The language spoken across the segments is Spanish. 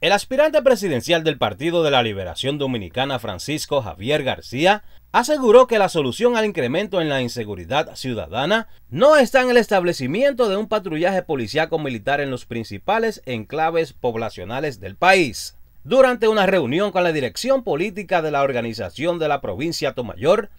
El aspirante presidencial del Partido de la Liberación Dominicana, Francisco Javier García, aseguró que la solución al incremento en la inseguridad ciudadana no está en el establecimiento de un patrullaje policíaco militar en los principales enclaves poblacionales del país. Durante una reunión con la dirección política de la organización de la provincia Tomayor,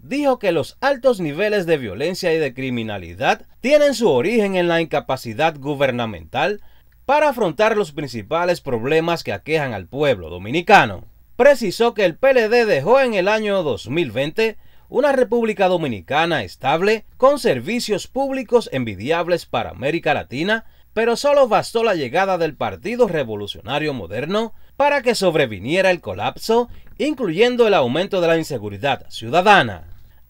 dijo que los altos niveles de violencia y de criminalidad tienen su origen en la incapacidad gubernamental para afrontar los principales problemas que aquejan al pueblo dominicano. Precisó que el PLD dejó en el año 2020 una República Dominicana estable, con servicios públicos envidiables para América Latina, pero solo bastó la llegada del Partido Revolucionario Moderno para que sobreviniera el colapso, incluyendo el aumento de la inseguridad ciudadana.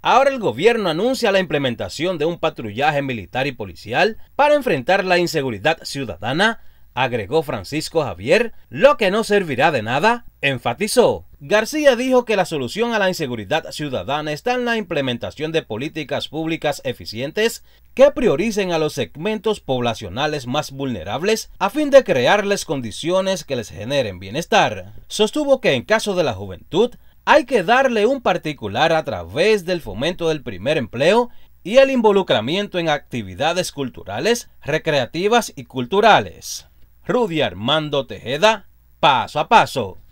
Ahora el gobierno anuncia la implementación de un patrullaje militar y policial para enfrentar la inseguridad ciudadana, agregó Francisco Javier, lo que no servirá de nada, enfatizó. García dijo que la solución a la inseguridad ciudadana está en la implementación de políticas públicas eficientes que prioricen a los segmentos poblacionales más vulnerables a fin de crearles condiciones que les generen bienestar. Sostuvo que en caso de la juventud, hay que darle un particular a través del fomento del primer empleo y el involucramiento en actividades culturales, recreativas y culturales. Rudy Armando Tejeda, paso a paso.